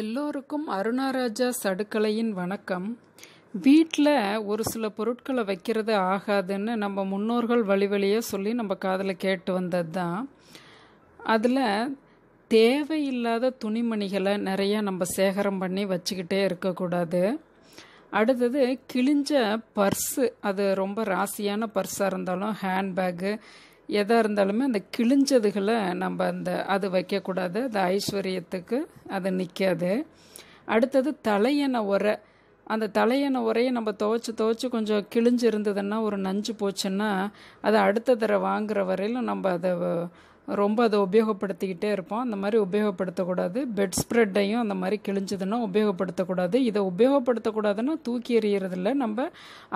எல்லோருக்கும் அருணாராஜா சடுக்கலையின் வணக்கம் வீட்டில் ஒரு சில பொருட்களை வைக்கிறது ஆகாதுன்னு நம்ம முன்னோர்கள் வழி வழியாக சொல்லி நம்ம காதில் கேட்டு வந்தது தான் அதில் தேவையில்லாத துணிமணிகளை நிறையா நம்ம சேகரம் பண்ணி வச்சுக்கிட்டே இருக்கக்கூடாது அடுத்தது கிழிஞ்ச பர்ஸு அது ரொம்ப ராசியான பர்ஸாக இருந்தாலும் ஹேண்ட்பேக்கு எதாக இருந்தாலுமே அந்த கிழிஞ்சதுகளை நம்ம அந்த அது வைக்கக்கூடாது அது ஐஸ்வர்யத்துக்கு அது நிற்காது அடுத்தது தலையணை உரை அந்த தலையணை உரையை நம்ம துவைச்சி துவைச்சி கொஞ்சம் கிழிஞ்சு இருந்ததுன்னா ஒரு நஞ்சு போச்சுன்னா அதை அடுத்த தடவை வாங்குகிற வரையிலும் நம்ம அதை ரொம்ப அதை உபயோகப்படுத்திக்கிட்டே இருப்போம் அந்த மாதிரி உபயோகப்படுத்தக்கூடாது பெட் ஸ்ப்ரெட்டையும் அந்த மாதிரி கிழிஞ்சதுன்னா உபயோகப்படுத்தக்கூடாது இதை உபயோகப்படுத்தக்கூடாதுன்னா தூக்கி எறியறதில்ல நம்ம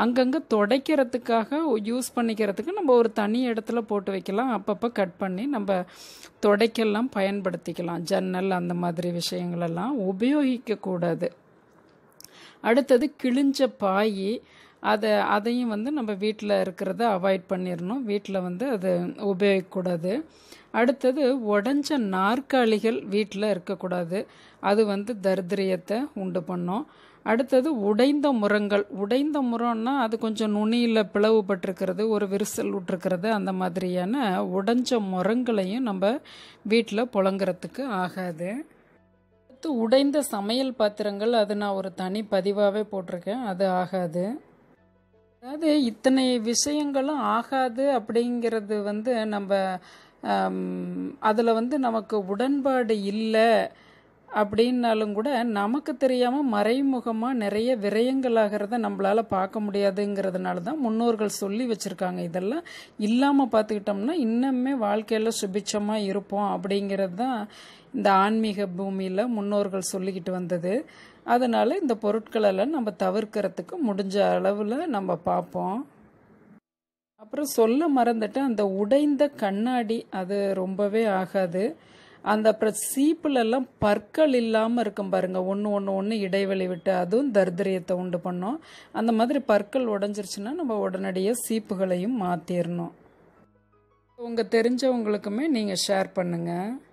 அங்கங்கே தொடைக்கிறதுக்காக யூஸ் பண்ணிக்கிறதுக்கு நம்ம ஒரு தனி இடத்துல போட்டு வைக்கலாம் அப்பப்போ கட் பண்ணி நம்ம தொடைக்கெல்லாம் பயன்படுத்திக்கலாம் ஜன்னல் அந்த மாதிரி விஷயங்களெல்லாம் உபயோகிக்கக்கூடாது அடுத்தது கிழிஞ்ச பாய் அதை அதையும் வந்து நம்ம வீட்டில் இருக்கிறத அவாய்ட் பண்ணிடணும் வீட்டில் வந்து அது உபயோகிக்கக்கூடாது அடுத்தது உடஞ்ச நாற்காலிகள் வீட்டில் இருக்கக்கூடாது அது வந்து தரித்திரியத்தை உண்டு பண்ணும் அடுத்தது உடைந்த முரங்கள் உடைந்த முரம்னா அது கொஞ்சம் நுனியில் பிளவுபட்டிருக்கிறது ஒரு விரிசல் விட்டுருக்கிறது அந்த மாதிரியான உடைஞ்ச முரங்களையும் நம்ம வீட்டில் புழங்குறதுக்கு ஆகாது அடுத்து உடைந்த சமையல் பாத்திரங்கள் அது நான் ஒரு தனி பதிவாகவே போட்டிருக்கேன் அது ஆகாது அதாவது இத்தனை விஷயங்களும் ஆகாது அப்படிங்கிறது வந்து நம்ம அதில் வந்து நமக்கு உடன்பாடு இல்லை அப்படின்னாலும் கூட நமக்கு தெரியாமல் மறைமுகமாக நிறைய விரயங்கள் ஆகிறத நம்மளால் பார்க்க முடியாதுங்கிறதுனால தான் முன்னோர்கள் சொல்லி வச்சுருக்காங்க இதெல்லாம் இல்லாமல் பார்த்துக்கிட்டோம்னா இன்னுமே வாழ்க்கையில் சுபிட்சமாக இருப்போம் அப்படிங்கிறது தான் இந்த ஆன்மீக பூமியில் முன்னோர்கள் சொல்லிக்கிட்டு வந்தது அதனால் இந்த பொருட்களெல்லாம் நம்ம தவிர்க்கிறதுக்கு முடிஞ்ச அளவில் நம்ம பார்ப்போம் அப்புறம் சொல்ல மறந்துட்டு அந்த உடைந்த கண்ணாடி அது ரொம்பவே ஆகாது அந்த அப்புறம் சீப்புலெல்லாம் பற்கள் இல்லாமல் இருக்கும் பாருங்கள் ஒன்று ஒன்று ஒன்று இடைவெளி விட்டு அதுவும் தர்திரியத்தை உண்டு பண்ணோம் அந்த மாதிரி பற்கள் உடஞ்சிருச்சுன்னா நம்ம உடனடியாக சீப்புகளையும் மாற்றிடணும் உங்கள் தெரிஞ்சவங்களுக்குமே நீங்கள் ஷேர் பண்ணுங்கள்